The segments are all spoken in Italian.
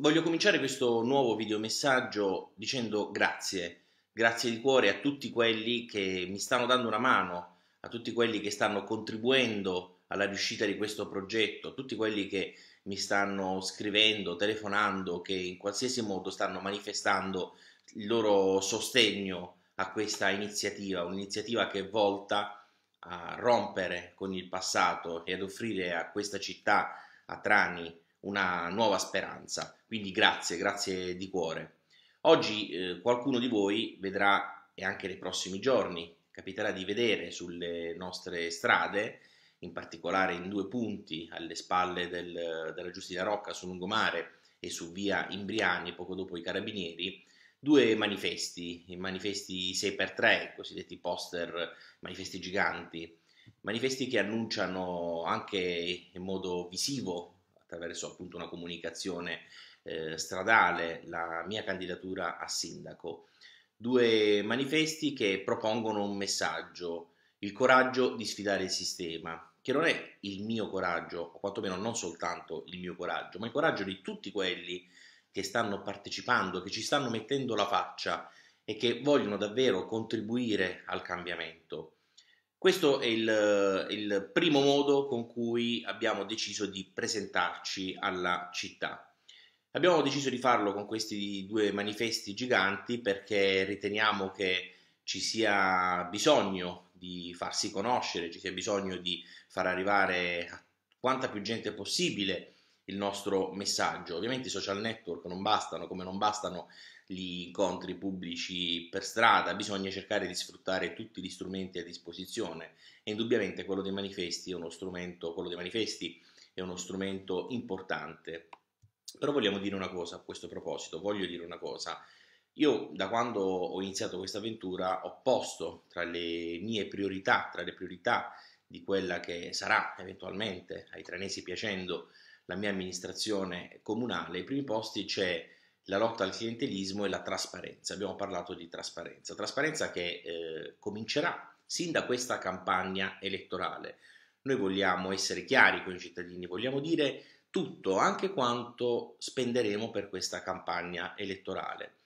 voglio cominciare questo nuovo videomessaggio dicendo grazie, grazie di cuore a tutti quelli che mi stanno dando una mano, a tutti quelli che stanno contribuendo alla riuscita di questo progetto, a tutti quelli che mi stanno scrivendo, telefonando, che in qualsiasi modo stanno manifestando il loro sostegno a questa iniziativa, un'iniziativa che è volta a rompere con il passato e ad offrire a questa città, a Trani, una nuova speranza. Quindi grazie, grazie di cuore. Oggi eh, qualcuno di voi vedrà, e anche nei prossimi giorni, capiterà di vedere sulle nostre strade, in particolare in due punti alle spalle del, della Giustina Rocca su Lungomare e su via Imbriani, poco dopo i Carabinieri, due manifesti, i manifesti 6x3, i cosiddetti poster, manifesti giganti, manifesti che annunciano anche in modo visivo attraverso appunto una comunicazione eh, stradale la mia candidatura a sindaco. Due manifesti che propongono un messaggio, il coraggio di sfidare il sistema, che non è il mio coraggio, o quantomeno non soltanto il mio coraggio, ma il coraggio di tutti quelli che stanno partecipando, che ci stanno mettendo la faccia e che vogliono davvero contribuire al cambiamento. Questo è il, il primo modo con cui abbiamo deciso di presentarci alla città. Abbiamo deciso di farlo con questi due manifesti giganti perché riteniamo che ci sia bisogno di farsi conoscere, ci sia bisogno di far arrivare a quanta più gente possibile il nostro messaggio. Ovviamente i social network non bastano, come non bastano gli incontri pubblici per strada, bisogna cercare di sfruttare tutti gli strumenti a disposizione e indubbiamente quello dei manifesti è uno strumento, quello dei manifesti è uno strumento importante. Però vogliamo dire una cosa a questo proposito, voglio dire una cosa. Io da quando ho iniziato questa avventura ho posto tra le mie priorità, tra le priorità di quella che sarà eventualmente ai trenesi piacendo la mia amministrazione comunale, ai primi posti c'è la lotta al clientelismo e la trasparenza. Abbiamo parlato di trasparenza, trasparenza che eh, comincerà sin da questa campagna elettorale. Noi vogliamo essere chiari con i cittadini, vogliamo dire tutto, anche quanto spenderemo per questa campagna elettorale.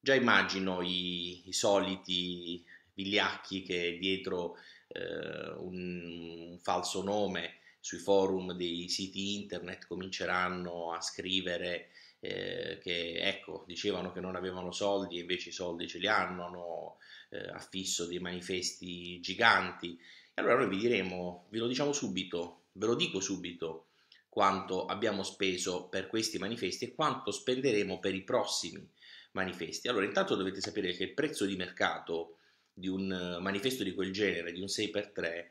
Già immagino i, i soliti vigliacchi che dietro eh, un, un falso nome sui forum dei siti internet cominceranno a scrivere eh, che ecco, dicevano che non avevano soldi e invece i soldi ce li hanno, hanno eh, affisso dei manifesti giganti. E allora noi vi diremo, ve lo diciamo subito, ve lo dico subito quanto abbiamo speso per questi manifesti e quanto spenderemo per i prossimi manifesti. Allora, intanto dovete sapere che il prezzo di mercato di un eh, manifesto di quel genere, di un 6x3,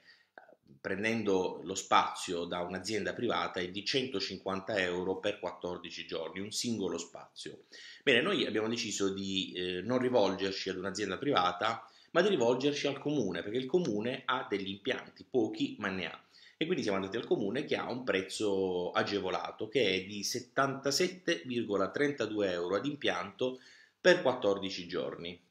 prendendo lo spazio da un'azienda privata è di 150 euro per 14 giorni, un singolo spazio. Bene, noi abbiamo deciso di eh, non rivolgerci ad un'azienda privata, ma di rivolgerci al comune, perché il comune ha degli impianti, pochi ma ne ha. E quindi siamo andati al comune che ha un prezzo agevolato che è di 77,32 euro ad impianto per 14 giorni.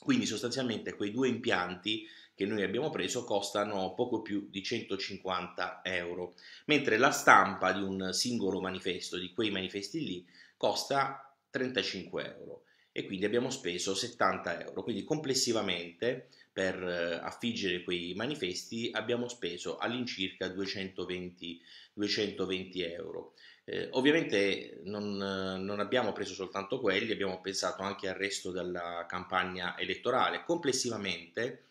Quindi sostanzialmente quei due impianti che noi abbiamo preso costano poco più di 150 euro, mentre la stampa di un singolo manifesto, di quei manifesti lì, costa 35 euro e quindi abbiamo speso 70 euro. Quindi complessivamente per eh, affiggere quei manifesti abbiamo speso all'incirca 220, 220 euro. Eh, ovviamente non, non, abbiamo preso soltanto quelli, abbiamo pensato anche al resto della campagna elettorale. Complessivamente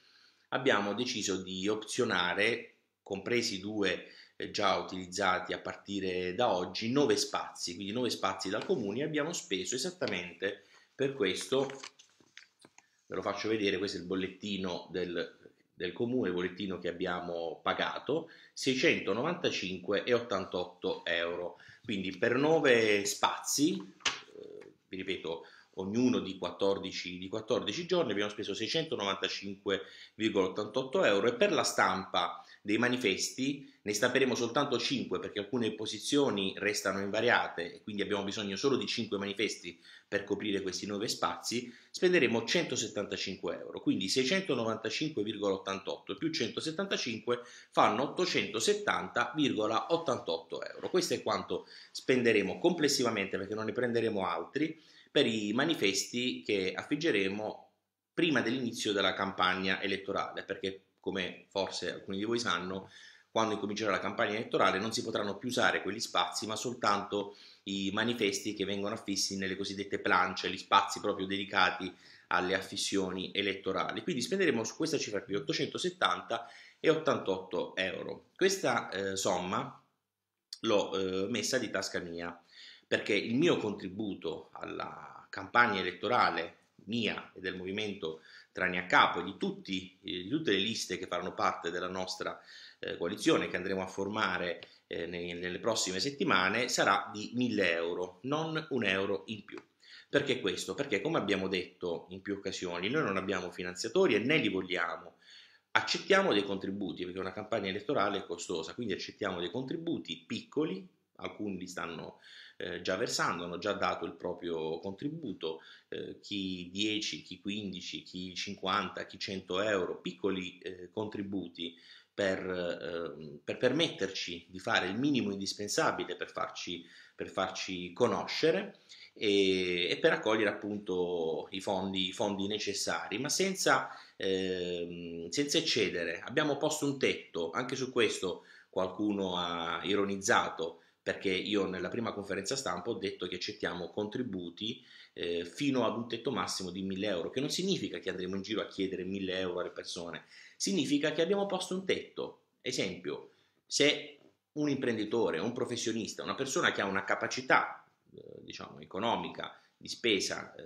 abbiamo deciso di opzionare, compresi due eh, già utilizzati a partire da oggi, nove spazi, quindi nove spazi dal comune abbiamo speso esattamente per questo, ve lo faccio vedere, questo è il bollettino del, del comune, il bollettino che abbiamo pagato, 695,88 euro, quindi per nove spazi, eh, vi ripeto, ognuno di 14, di 14 giorni, abbiamo speso 695,88 euro e per la stampa dei manifesti ne stamperemo soltanto 5 perché alcune posizioni restano invariate e quindi abbiamo bisogno solo di 5 manifesti per coprire questi 9 spazi, spenderemo 175 euro, quindi 695,88 più 175 fanno 870,88 euro. Questo è quanto spenderemo complessivamente perché non ne prenderemo altri per i manifesti che affiggeremo prima dell'inizio della campagna elettorale, perché come forse alcuni di voi sanno, quando incomincerà la campagna elettorale non si potranno più usare quegli spazi, ma soltanto i manifesti che vengono affissi nelle cosiddette planche, gli spazi proprio dedicati alle affissioni elettorali. Quindi spenderemo su questa cifra qui 870 e 88 euro. Questa eh, somma l'ho eh, messa di tasca mia perché il mio contributo alla campagna elettorale mia e del movimento Trani a Capo e di, tutti, eh, di tutte le liste che faranno parte della nostra eh, coalizione che andremo a formare eh, nei, nelle prossime settimane sarà di 1000 euro, non un euro in più. Perché questo? Perché come abbiamo detto in più occasioni, noi non abbiamo finanziatori e né li vogliamo. Accettiamo dei contributi, perché una campagna elettorale è costosa, quindi accettiamo dei contributi piccoli, alcuni li stanno eh, già versando, hanno già dato il proprio contributo, eh, chi 10, chi 15, chi 50, chi 100 euro, piccoli eh, contributi per, ehm, per, permetterci di fare il minimo indispensabile per farci, per farci conoscere e, per raccogliere appunto i fondi, i fondi necessari, ma senza, eh, senza, eccedere. Abbiamo posto un tetto, anche su questo qualcuno ha ironizzato perché io nella prima conferenza stampa ho detto che accettiamo contributi eh, fino ad un tetto massimo di 1000 euro, che non significa che andremo in giro a chiedere 1000 euro alle persone, significa che abbiamo posto un tetto. Esempio, se un imprenditore, un professionista, una persona che ha una capacità eh, diciamo, economica di spesa eh,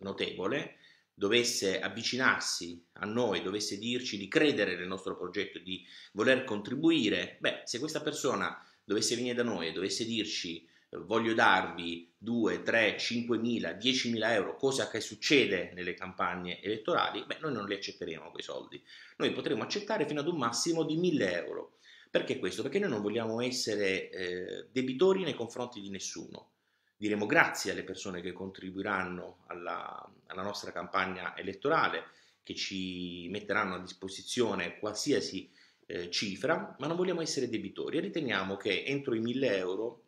notevole, dovesse avvicinarsi a noi, dovesse dirci di credere nel nostro progetto, di voler contribuire, beh, se questa persona dovesse venire da noi e dovesse dirci eh, voglio darvi 2, 3, 5 mila, 10 mila euro, cosa che succede nelle campagne elettorali, beh, noi non li accetteremo quei soldi. Noi potremo accettare fino ad un massimo di 1000 euro. Perché questo? Perché noi non vogliamo essere eh, debitori nei confronti di nessuno. Diremo grazie alle persone che contribuiranno alla, alla nostra campagna elettorale, che ci metteranno a disposizione qualsiasi eh, cifra, ma non vogliamo essere debitori e riteniamo che entro i 1000 euro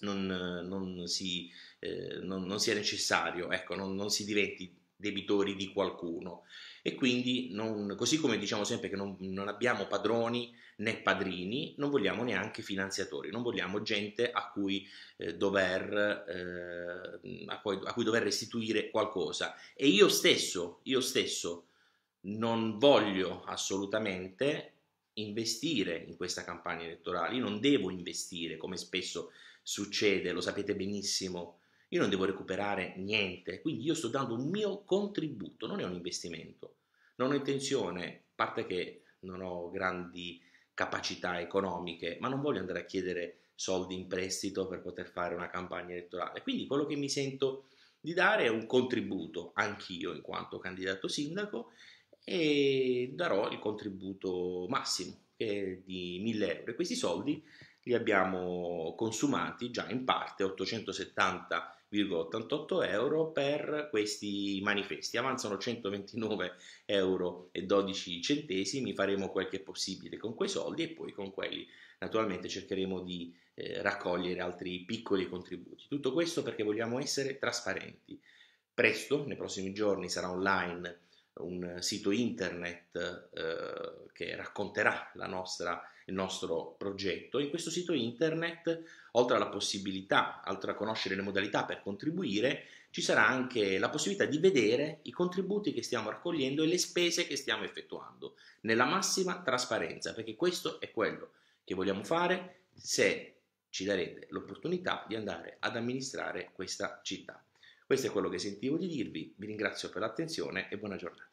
non, non, si, eh, non, non sia necessario, ecco, non si diventi debitori di qualcuno. E quindi, non, così come diciamo sempre che non, non, abbiamo padroni né padrini, non vogliamo neanche finanziatori, non vogliamo gente a cui, eh, dover, eh, a cui, a cui dover restituire qualcosa. E io stesso, io stesso non voglio assolutamente investire in questa campagna elettorale, io non devo investire come spesso succede, lo sapete benissimo, io non devo recuperare niente, quindi io sto dando un mio contributo, non è un investimento, non ho intenzione, a parte che non ho grandi capacità economiche, ma non voglio andare a chiedere soldi in prestito per poter fare una campagna elettorale, quindi quello che mi sento di dare è un contributo anch'io in quanto candidato sindaco e darò il contributo massimo che è di 1000 euro. E questi soldi li abbiamo consumati già in parte, 870,88 euro per questi manifesti. Avanzano 129,12 euro, faremo quel che è possibile con quei soldi e poi con quelli naturalmente cercheremo di eh, raccogliere altri piccoli contributi. Tutto questo perché vogliamo essere trasparenti. Presto, nei prossimi giorni, sarà online un sito internet eh, che racconterà nostra, il nostro progetto. In questo sito internet, oltre alla possibilità, oltre a conoscere le modalità per contribuire, ci sarà anche la possibilità di vedere i contributi che stiamo raccogliendo e le spese che stiamo effettuando nella massima trasparenza, perché questo è quello che vogliamo fare se ci darete l'opportunità di andare ad amministrare questa città. Questo è quello che sentivo di dirvi, vi ringrazio per l'attenzione e buona giornata.